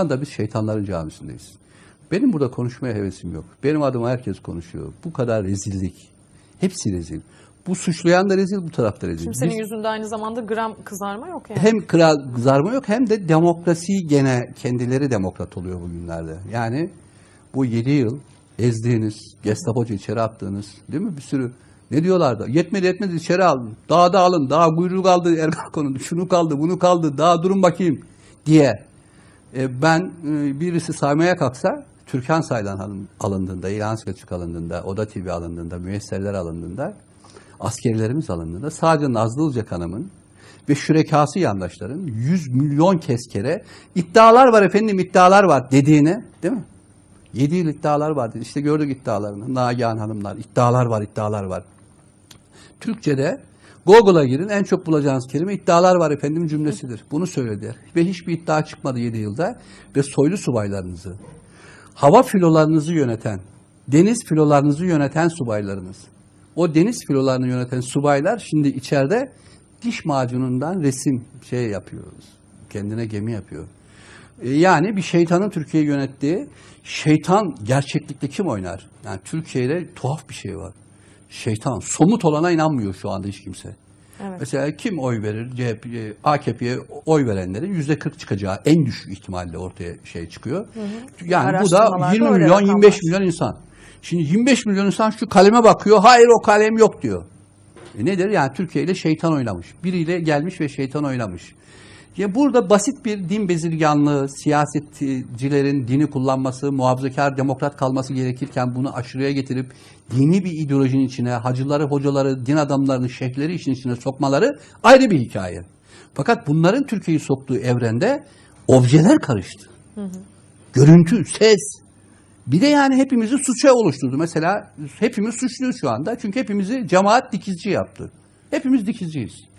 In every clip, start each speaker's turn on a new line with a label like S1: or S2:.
S1: anda biz şeytanların camisindeyiz. Benim burada konuşmaya hevesim yok. Benim adıma herkes konuşuyor. Bu kadar rezillik. Hepsi rezil. Bu suçlayan da rezil, bu da rezil. Şimdi senin Biz, yüzünde aynı zamanda gram kızarma yok yani. Hem kral kızarma yok hem de demokrasi gene kendileri demokrat oluyor bugünlerde. Yani bu 7 yıl ezdiğiniz, Gestapo'cu içeri attığınız değil mi bir sürü ne diyorlardı? Yetmedi yetmedi içeri alın. Daha da alın. Daha kuyruğu kaldı Erkan Erkakon'un. Şunu kaldı bunu kaldı. Daha durun bakayım diye e, ben e, birisi saymaya kalksa Türkan Saylan alındığında, İlhan Selçuk alındığında, Oda TV alındığında, müesseller alındığında, askerlerimiz alındığında sadece Nazlı Ulcak Hanım'ın ve şürekası yandaşların 100 milyon kez kere iddialar var efendim iddialar var dediğini değil mi? 7 yıl iddialar vardı. İşte gördük iddialarını. Nagihan Hanımlar iddialar var iddialar var. Türkçe'de Google'a girin en çok bulacağınız kelime iddialar var efendim cümlesidir. Bunu söyledi. Ve hiçbir iddia çıkmadı 7 yılda. Ve soylu subaylarınızı, hava filolarınızı yöneten, deniz filolarınızı yöneten subaylarınız. O deniz filolarını yöneten subaylar şimdi içeride diş macunundan resim şey yapıyoruz. Kendine gemi yapıyor. E, yani bir şeytanın Türkiye'yi yönettiği, şeytan gerçeklikte kim oynar? Yani Türkiye'de tuhaf bir şey var şeytan. Somut olana inanmıyor şu anda hiç kimse. Evet. Mesela kim oy verir? CHP, AKP'ye oy verenlerin yüzde 40 çıkacağı en düşük ihtimalle ortaya şey çıkıyor. Hı hı. Yani bu da 20 milyon, 25 var. milyon insan. Şimdi 25 milyon insan şu kaleme bakıyor. Hayır o kalem yok diyor. E nedir? Yani Türkiye ile şeytan oynamış. Biriyle gelmiş ve şeytan oynamış. Ya burada basit bir din bezirganlığı, siyasetçilerin dini kullanması, muhafazakar demokrat kalması gerekirken bunu aşırıya getirip dini bir ideolojinin içine, hacıları, hocaları, din adamlarını, şeyhleri işin içine sokmaları ayrı bir hikaye. Fakat bunların Türkiye'yi soktuğu evrende objeler karıştı. Hı hı. Görüntü, ses, bir de yani hepimizi suça oluşturdu. Mesela hepimiz suçluyuz şu anda. Çünkü hepimizi cemaat dikizci yaptı. Hepimiz dikizciyiz.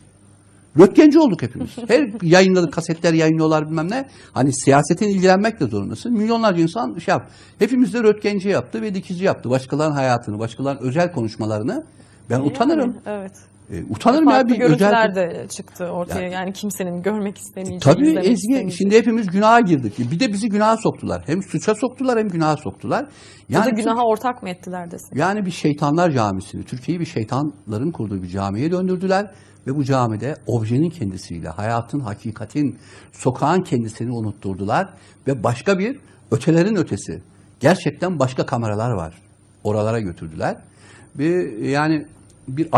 S1: Röntgenci olduk hepimiz. Her yayınladık, kasetler yayınlıyorlar bilmem ne. Hani siyasetin ilgilenmek de zorundasın. Milyonlarca insan şey yap. Hepimiz de röntgenci yaptı ve dikici yaptı. Başkalarının hayatını, başkalarının özel konuşmalarını. Ben utanırım. Evet. E, utanırım Farklı ya bir görüntüler özel... de çıktı ortaya yani, yani kimsenin görmek istemeyeceği. Tabii Ezgi şimdi hepimiz günaha girdik. Bir de bizi günaha soktular. Hem suça soktular hem günaha soktular. Yani ya da günaha ortak mı ettiler desin. Yani bir şeytanlar camisini, Türkiye'yi bir şeytanların kurduğu bir camiye döndürdüler. Ve bu camide objenin kendisiyle, hayatın, hakikatin, sokağın kendisini unutturdular. Ve başka bir ötelerin ötesi. Gerçekten başka kameralar var. Oralara götürdüler. Bir, yani bir